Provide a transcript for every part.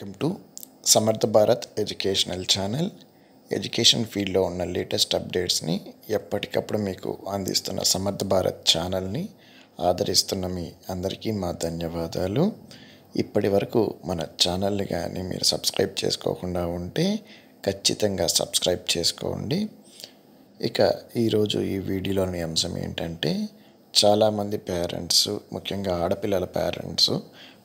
welcome to సమర్థ Bharat educational channel education ఫీల్డ్లో ఉన్న లేటెస్ట్ అప్డేట్స్ని ఎప్పటికప్పుడు మీకు అందిస్తున్న సమర్థ భారత్ ఛానల్ని ఆదరిస్తున్న మీ అందరికీ మా ధన్యవాదాలు ఇప్పటి వరకు మన ఛానల్ని కానీ మీరు సబ్స్క్రైబ్ చేసుకోకుండా ఉంటే ఖచ్చితంగా సబ్స్క్రైబ్ చేసుకోండి ఇక ఈరోజు ఈ వీడియోలోని అంశం ఏంటంటే చాలామంది పేరెంట్స్ ముఖ్యంగా ఆడపిల్లల పేరెంట్స్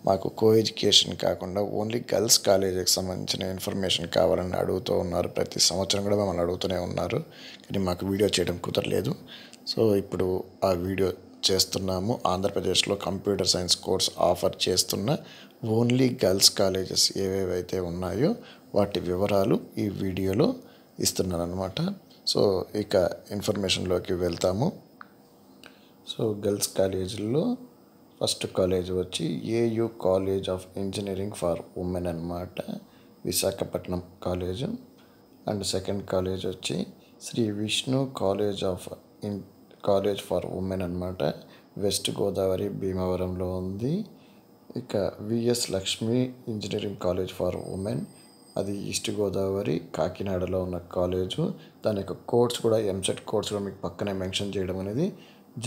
మాకు కో ఎడ్యుకేషన్ కాకుండా ఓన్లీ గర్ల్స్ కాలేజీకి సంబంధించిన ఇన్ఫర్మేషన్ కావాలని అడుగుతూ ఉన్నారు ప్రతి సంవత్సరం కూడా మమ్మల్ని అడుగుతూనే ఉన్నారు కానీ మాకు వీడియో చేయడం కుదరలేదు సో ఇప్పుడు ఆ వీడియో చేస్తున్నాము ఆంధ్రప్రదేశ్లో కంప్యూటర్ సైన్స్ కోర్స్ ఆఫర్ చేస్తున్న ఓన్లీ గర్ల్స్ కాలేజెస్ ఏవేవైతే ఉన్నాయో వాటి వివరాలు ఈ వీడియోలో ఇస్తున్నాను అనమాట సో ఇక ఇన్ఫర్మేషన్లోకి వెళ్తాము సో గర్ల్స్ కాలేజీల్లో ఫస్ట్ కాలేజ్ వచ్చి AU college of engineering for women అనమాట Visakhapatnam college and second college వచ్చి Shri Vishnu college of in college for women అనమాట వెస్ట్ గోదావరి భీమవరంలో ఉంది ఇక VS Lakshmi engineering college for women అది ఈస్ట్ గోదావరి కాకినాడలో ఉన్న కాలేజు దాని యొక్క కోర్స్ కూడా ఎంసెట్ కోర్స్ కూడా మీకు పక్కనే మెన్షన్ చేయడం అనేది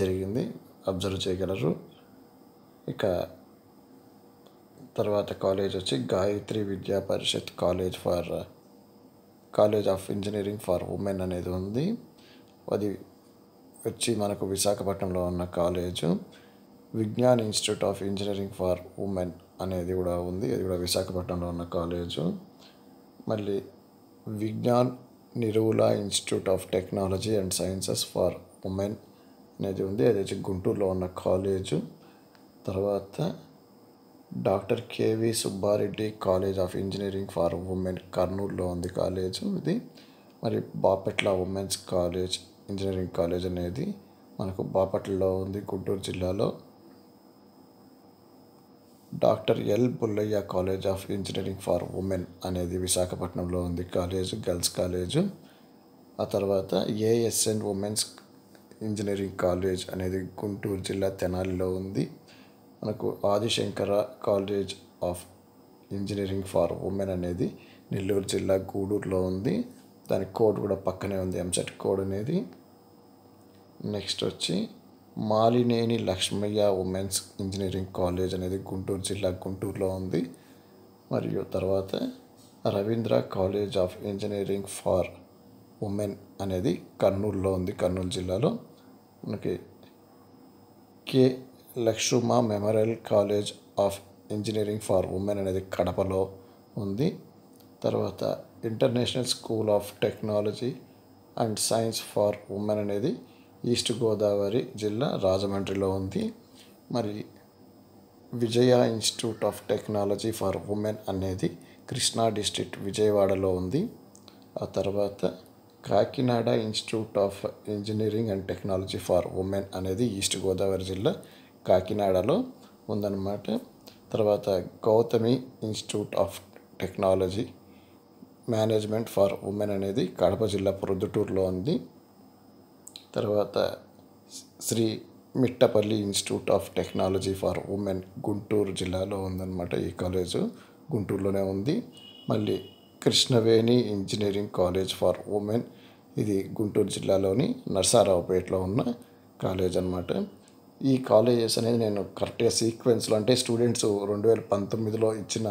జరిగింది అబ్జర్వ్ చేయగలరు ఇక తర్వాత కాలేజ్ వచ్చి Gayatri Vidya Parishad college for college of engineering for women అనేది ఉంది అది వచ్చి మనకు విశాఖపట్నంలో ఉన్న college Vignan institute of engineering for women అనేది కూడా ఉంది అది కూడా విశాఖపట్నంలో ఉన్న కాలేజు మళ్ళీ Vignan Nirula institute of technology and sciences for women అనేది ఉంది అది వచ్చి గుంటూరులో ఉన్న కాలేజు తర్వాత doctor KV Subba Reddy college of engineering for women కర్నూలులో ఉంది కాలేజు ఇది మరి Bapatla women's college engineering college అనేది మనకు బాపట్లలో ఉంది గుంటూరు జిల్లాలో doctor L Bullayya college of engineering for women అనేది విశాఖపట్నంలో ఉంది కాలేజు గర్ల్స్ కాలేజు ఆ తర్వాత ఏఎస్ఎన్ ఉమెన్స్ ఇంజనీరింగ్ కాలేజ్ అనేది గుంటూరు జిల్లా తెనాలిలో ఉంది మనకు Adishankara college of engineering for women అనేది నెల్లూరు జిల్లా గూడూరులో ఉంది దాని కోడ్ కూడా పక్కనే ఉంది ఎంసెట్ కోడ్ అనేది నెక్స్ట్ వచ్చి Malineni Lakshmaiah women's engineering college అనేది గుంటూరు జిల్లా గుంటూరులో ఉంది మరియు తర్వాత Ravindra college of engineering for women అనేది కర్నూలులో ఉంది కర్నూలు జిల్లాలో మనకి K Lakshma memorial college of engineering for women అనేది కడపలో ఉంది తర్వాత international school of technology and science for women అనేది ఈస్ట్ గోదావరి జిల్లా రాజమండ్రిలో ఉంది మరి Vijaya institute of technology for women అనేది కృష్ణా డిస్ట్రిక్ట్ విజయవాడలో ఉంది ఆ తర్వాత Kakinada institute of engineering and technology for women అనేది ఈస్ట్ గోదావరి జిల్లా కాకినాడలో ఉందన్నమాట తర్వాత Gautami institute of technology management for women అనేది కడప జిల్లా ప్రొద్దుటూరులో ఉంది తర్వాత Shri Mittapalli institute of technology for women Guntur జిల్లాలో ఉందన్నమాట ఈ కాలేజు గుంటూరులోనే ఉంది మళ్ళీ Krishnaveni engineering college for women ఇది గుంటూరు జిల్లాలోని నర్సారావుపేటలో ఉన్న కాలేజ్ అనమాట ఈ కాలేజెస్ అనేది నేను కరెక్ట్గా సీక్వెన్స్లో అంటే స్టూడెంట్స్ రెండు వేల పంతొమ్మిదిలో ఇచ్చిన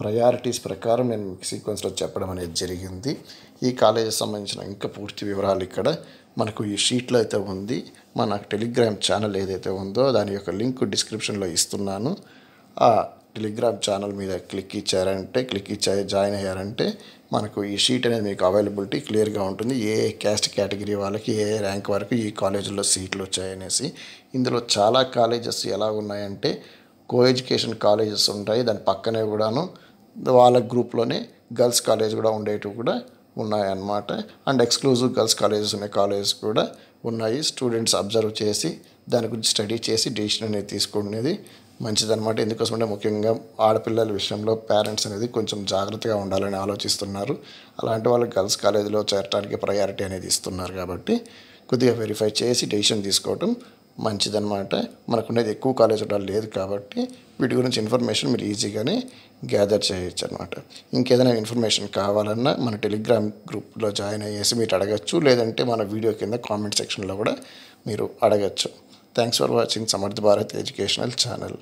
ప్రయారిటీస్ ప్రకారం నేను మీకు సీక్వెన్స్లో చెప్పడం అనేది జరిగింది ఈ కాలేజీకి సంబంధించిన ఇంకా పూర్తి వివరాలు ఇక్కడ మనకు ఈ షీట్లో అయితే ఉంది మన టెలిగ్రామ్ ఛానల్ ఏదైతే ఉందో దాని యొక్క లింక్ డిస్క్రిప్షన్లో ఇస్తున్నాను టెలిగ్రామ్ ఛానల్ మీద క్లిక్ ఇచ్చారంటే క్లిక్ ఇచ్చే జాయిన్ అయ్యారంటే మనకు ఈ షీట్ అనేది మీకు అవైలబిలిటీ క్లియర్గా ఉంటుంది ఏ క్యాస్ట్ కేటగిరీ వాళ్ళకి ఏ ర్యాంక్ వరకు ఈ కాలేజీలో సీట్లు వచ్చాయనేసి ఇందులో చాలా కాలేజెస్ ఎలా ఉన్నాయంటే కో ఎడ్యుకేషన్ కాలేజెస్ ఉంటాయి దాని పక్కనే కూడాను వాళ్ళ గ్రూప్లోనే గర్ల్స్ కాలేజ్ కూడా ఉండేటివి కూడా ఉన్నాయన్నమాట అండ్ ఎక్స్క్లూజివ్ గర్ల్స్ కాలేజెస్ ఉన్న కాలేజెస్ కూడా ఉన్నాయి స్టూడెంట్స్ అబ్జర్వ్ చేసి దాని గురించి స్టడీ చేసి డెసిషన్ అనేది తీసుకునేది మంచిదనమాట అంటే ముఖ్యంగా ఆడపిల్లల విషయంలో పేరెంట్స్ అనేది కొంచెం జాగ్రత్తగా ఉండాలని ఆలోచిస్తున్నారు అలాంటి వాళ్ళు గర్ల్స్ కాలేజీలో చేరడానికి ప్రయారిటీ అనేది ఇస్తున్నారు కాబట్టి కొద్దిగా వెరిఫై చేసి డెసిషన్ తీసుకోవటం మంచిదనమాట మనకుండేది ఎక్కువ కాలేజ్ ఉండాలి లేదు కాబట్టి వీటి గురించి ఇన్ఫర్మేషన్ మీరు ఈజీగానే గ్యాదర్ చేయొచ్చు అనమాట ఇంకేదైనా ఇన్ఫర్మేషన్ కావాలన్నా మన టెలిగ్రామ్ గ్రూప్లో జాయిన్ అయ్యేసి మీరు అడగచ్చు లేదంటే మన వీడియో కింద కామెంట్ సెక్షన్లో కూడా మీరు అడగచ్చు థ్యాంక్స్ ఫర్ వాచింగ్ సమర్థ భారత్ ఎడ్యుకేషనల్ ఛానల్